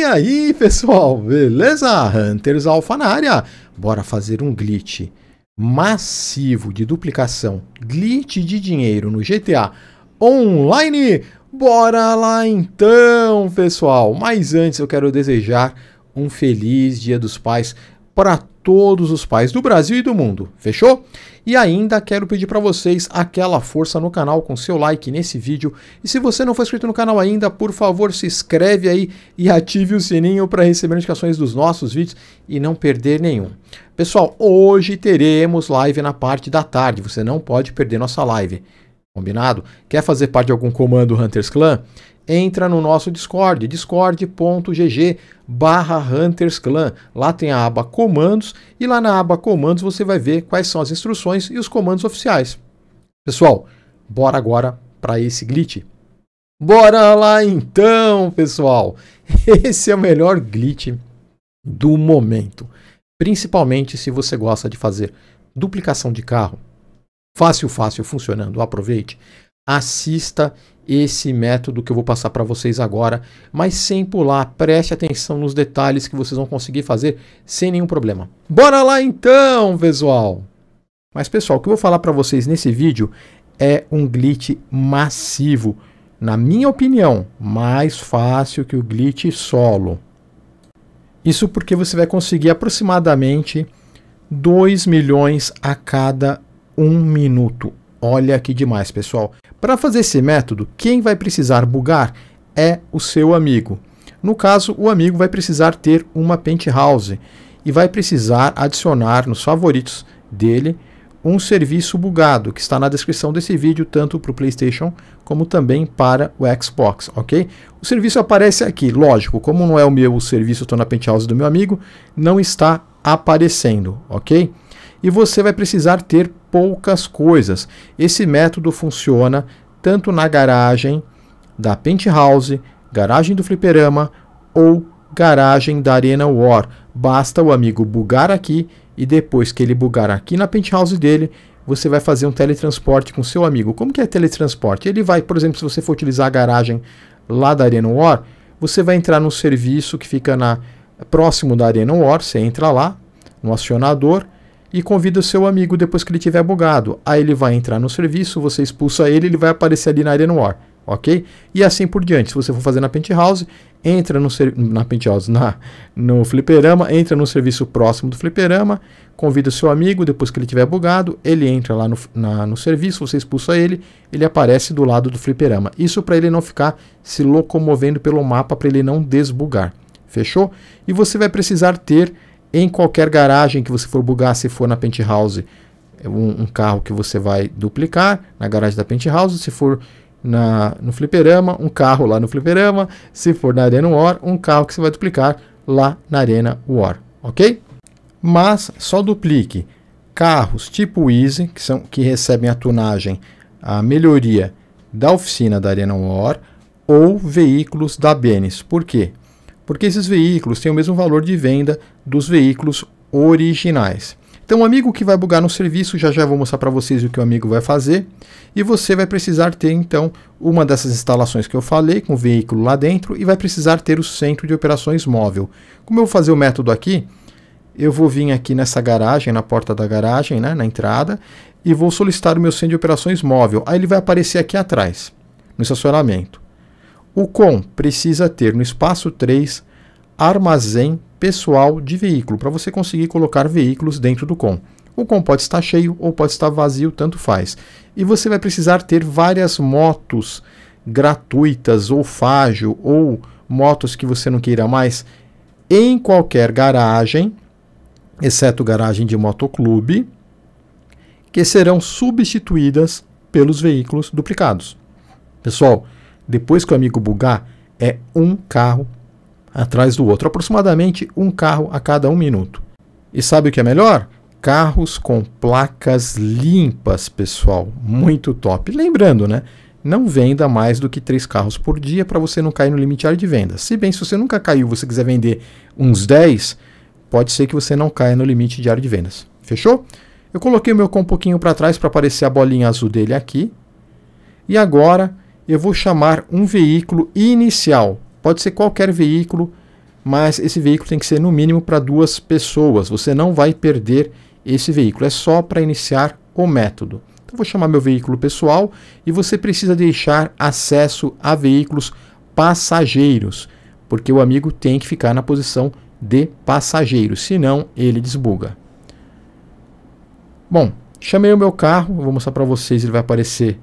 E aí, pessoal, beleza? Hunters Alpha na área. Bora fazer um glitch massivo de duplicação, glitch de dinheiro no GTA Online. Bora lá então, pessoal. Mas antes eu quero desejar um feliz Dia dos Pais para todos os pais do Brasil e do mundo. Fechou? E ainda quero pedir para vocês aquela força no canal com seu like nesse vídeo. E se você não for inscrito no canal ainda, por favor, se inscreve aí e ative o sininho para receber notificações dos nossos vídeos e não perder nenhum. Pessoal, hoje teremos live na parte da tarde. Você não pode perder nossa live. Combinado? Quer fazer parte de algum comando Hunters Clan? entra no nosso Discord, discord.gg barra Hunters Clan. Lá tem a aba comandos e lá na aba comandos você vai ver quais são as instruções e os comandos oficiais. Pessoal, bora agora para esse glitch. Bora lá então, pessoal. Esse é o melhor glitch do momento. Principalmente se você gosta de fazer duplicação de carro. Fácil, fácil, funcionando. Aproveite. Assista esse método que eu vou passar para vocês agora, mas sem pular, preste atenção nos detalhes que vocês vão conseguir fazer sem nenhum problema. Bora lá então, pessoal! Mas pessoal, o que eu vou falar para vocês nesse vídeo é um glitch massivo, na minha opinião, mais fácil que o glitch solo. Isso porque você vai conseguir aproximadamente 2 milhões a cada 1 um minuto. Olha que demais, pessoal. Para fazer esse método, quem vai precisar bugar é o seu amigo. No caso, o amigo vai precisar ter uma penthouse e vai precisar adicionar nos favoritos dele um serviço bugado que está na descrição desse vídeo, tanto para o PlayStation como também para o Xbox, ok? O serviço aparece aqui, lógico, como não é o meu o serviço, estou na penthouse do meu amigo, não está aparecendo, ok? e você vai precisar ter poucas coisas. Esse método funciona tanto na garagem da Penthouse, garagem do Fliperama ou garagem da Arena War. Basta o amigo bugar aqui e depois que ele bugar aqui na Penthouse dele, você vai fazer um teletransporte com seu amigo. Como que é teletransporte? Ele vai, por exemplo, se você for utilizar a garagem lá da Arena War, você vai entrar no serviço que fica na próximo da Arena War, você entra lá no acionador, e convida o seu amigo depois que ele tiver bugado. Aí ele vai entrar no serviço, você expulsa ele, ele vai aparecer ali na Arena War, ok? E assim por diante. Se você for fazer na Penthouse, entra no na Penthouse, na no fliperama, entra no serviço próximo do fliperama, convida o seu amigo, depois que ele tiver bugado, ele entra lá no, na, no serviço, você expulsa ele, ele aparece do lado do fliperama. Isso para ele não ficar se locomovendo pelo mapa, para ele não desbugar. Fechou? E você vai precisar ter em qualquer garagem que você for bugar, se for na penthouse, é um, um carro que você vai duplicar na garagem da penthouse, se for na, no fliperama, um carro lá no fliperama, se for na Arena War, um carro que você vai duplicar lá na Arena War, ok? Mas só duplique carros tipo Easy, que, são, que recebem a tunagem, a melhoria da oficina da Arena War, ou veículos da Benes. Por quê? porque esses veículos têm o mesmo valor de venda dos veículos originais. Então, o amigo que vai bugar no serviço, já já vou mostrar para vocês o que o amigo vai fazer. E você vai precisar ter, então, uma dessas instalações que eu falei, com o veículo lá dentro, e vai precisar ter o centro de operações móvel. Como eu vou fazer o método aqui, eu vou vir aqui nessa garagem, na porta da garagem, né, na entrada, e vou solicitar o meu centro de operações móvel. Aí ele vai aparecer aqui atrás, no estacionamento o COM precisa ter no espaço 3 armazém pessoal de veículo, para você conseguir colocar veículos dentro do COM. O COM pode estar cheio ou pode estar vazio, tanto faz. E você vai precisar ter várias motos gratuitas ou fágil ou motos que você não queira mais em qualquer garagem, exceto garagem de motoclube, que serão substituídas pelos veículos duplicados. Pessoal, depois que o amigo bugar, é um carro atrás do outro, aproximadamente um carro a cada um minuto. E sabe o que é melhor? Carros com placas limpas, pessoal, muito top. Lembrando, né? Não venda mais do que três carros por dia para você não cair no limite de venda. Se bem, se você nunca caiu, você quiser vender uns 10, pode ser que você não caia no limite diário de vendas. Fechou? Eu coloquei o meu com um pouquinho para trás para aparecer a bolinha azul dele aqui. E agora eu vou chamar um veículo inicial. Pode ser qualquer veículo, mas esse veículo tem que ser no mínimo para duas pessoas. Você não vai perder esse veículo, é só para iniciar o método. Então, vou chamar meu veículo pessoal e você precisa deixar acesso a veículos passageiros, porque o amigo tem que ficar na posição de passageiro, senão ele desbuga. Bom, chamei o meu carro, vou mostrar para vocês, ele vai aparecer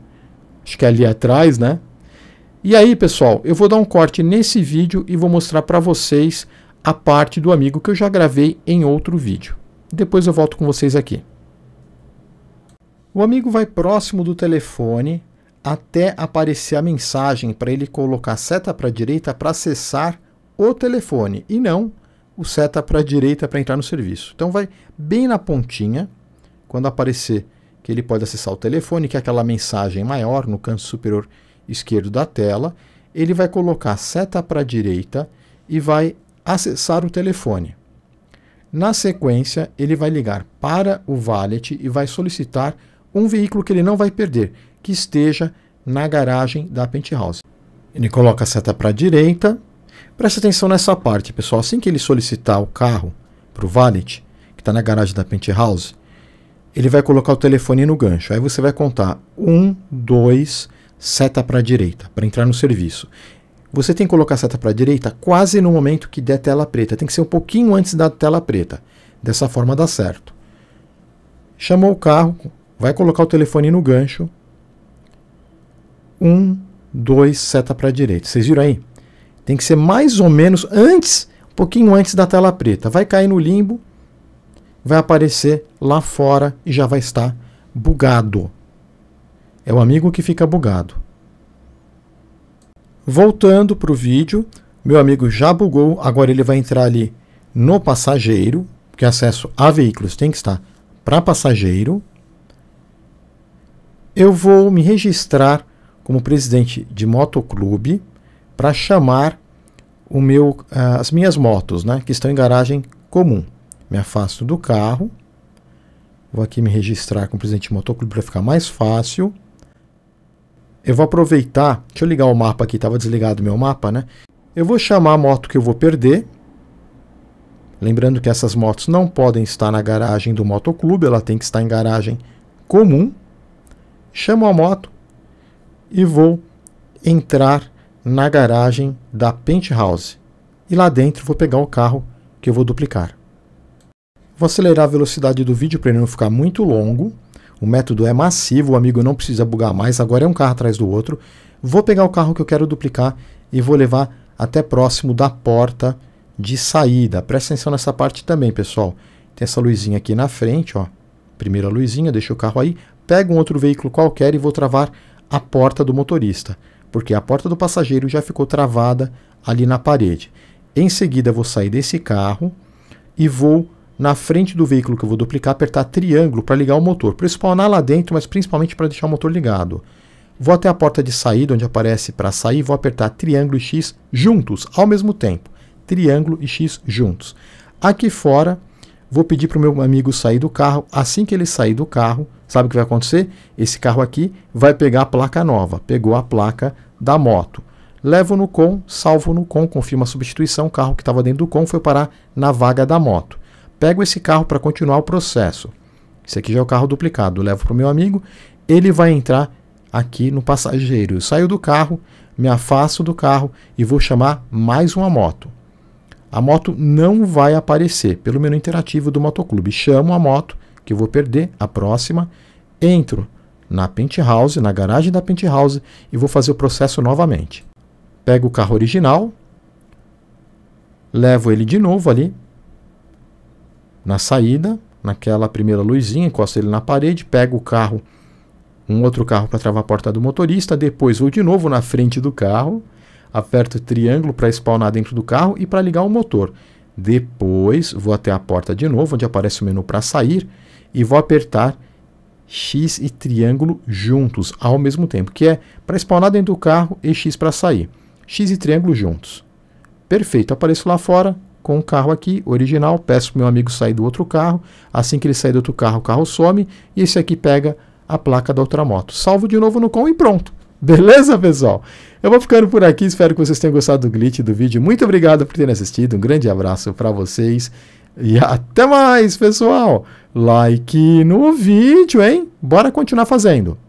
Acho que é ali atrás, né? E aí, pessoal, eu vou dar um corte nesse vídeo e vou mostrar para vocês a parte do amigo que eu já gravei em outro vídeo. Depois eu volto com vocês aqui. O amigo vai próximo do telefone até aparecer a mensagem para ele colocar seta para a direita para acessar o telefone e não o seta para a direita para entrar no serviço. Então vai bem na pontinha, quando aparecer que ele pode acessar o telefone, que é aquela mensagem maior no canto superior esquerdo da tela. Ele vai colocar a seta para a direita e vai acessar o telefone. Na sequência, ele vai ligar para o valet e vai solicitar um veículo que ele não vai perder, que esteja na garagem da Penthouse. Ele coloca a seta para a direita. Preste atenção nessa parte, pessoal. Assim que ele solicitar o carro para o valet, que está na garagem da Penthouse, ele vai colocar o telefone no gancho. Aí você vai contar um, dois, seta para a direita, para entrar no serviço. Você tem que colocar a seta para a direita quase no momento que der tela preta. Tem que ser um pouquinho antes da tela preta. Dessa forma dá certo. Chamou o carro, vai colocar o telefone no gancho. Um, dois, seta para a direita. Vocês viram aí? Tem que ser mais ou menos antes, um pouquinho antes da tela preta. Vai cair no limbo, vai aparecer lá fora e já vai estar bugado. É o amigo que fica bugado. Voltando para o vídeo, meu amigo já bugou, agora ele vai entrar ali no passageiro, porque acesso a veículos tem que estar para passageiro. Eu vou me registrar como presidente de motoclube para chamar o meu, ah, as minhas motos, né, que estão em garagem comum me afasto do carro, vou aqui me registrar com o presidente do motoclube para ficar mais fácil. Eu vou aproveitar, deixa eu ligar o mapa aqui, estava desligado o meu mapa, né? Eu vou chamar a moto que eu vou perder. Lembrando que essas motos não podem estar na garagem do motoclube, ela tem que estar em garagem comum. Chamo a moto e vou entrar na garagem da Penthouse. E lá dentro vou pegar o carro que eu vou duplicar. Vou acelerar a velocidade do vídeo para ele não ficar muito longo. O método é massivo, o amigo não precisa bugar mais, agora é um carro atrás do outro. Vou pegar o carro que eu quero duplicar e vou levar até próximo da porta de saída. Presta atenção nessa parte também, pessoal. Tem essa luzinha aqui na frente, ó. Primeira luzinha, deixa o carro aí. Pego um outro veículo qualquer e vou travar a porta do motorista, porque a porta do passageiro já ficou travada ali na parede. Em seguida, vou sair desse carro e vou na frente do veículo que eu vou duplicar, apertar triângulo para ligar o motor, para spawnar lá dentro, mas principalmente para deixar o motor ligado. Vou até a porta de saída, onde aparece para sair, vou apertar triângulo e X juntos, ao mesmo tempo. Triângulo e X juntos. Aqui fora, vou pedir para o meu amigo sair do carro. Assim que ele sair do carro, sabe o que vai acontecer? Esse carro aqui vai pegar a placa nova, pegou a placa da moto. Levo no com, salvo no com, confirma a substituição, o carro que estava dentro do com foi parar na vaga da moto pego esse carro para continuar o processo. Esse aqui já é o carro duplicado, levo para o meu amigo, ele vai entrar aqui no passageiro. Eu saio do carro, me afasto do carro e vou chamar mais uma moto. A moto não vai aparecer pelo menu interativo do motoclube. Chamo a moto, que eu vou perder, a próxima, entro na penthouse, na garagem da penthouse e vou fazer o processo novamente. Pego o carro original, levo ele de novo ali na saída, naquela primeira luzinha, encosta ele na parede, pega o carro, um outro carro para travar a porta do motorista, depois vou de novo na frente do carro, aperto o triângulo para spawnar dentro do carro e para ligar o motor. Depois vou até a porta de novo, onde aparece o menu para sair, e vou apertar X e triângulo juntos ao mesmo tempo, que é para spawnar dentro do carro e X para sair. X e triângulo juntos. Perfeito, apareço lá fora, com o carro aqui, original, peço para meu amigo sair do outro carro, assim que ele sair do outro carro, o carro some, e esse aqui pega a placa da outra moto. Salvo de novo no com e pronto. Beleza, pessoal? Eu vou ficando por aqui, espero que vocês tenham gostado do glitch do vídeo. Muito obrigado por terem assistido, um grande abraço para vocês e até mais, pessoal! Like no vídeo, hein? Bora continuar fazendo!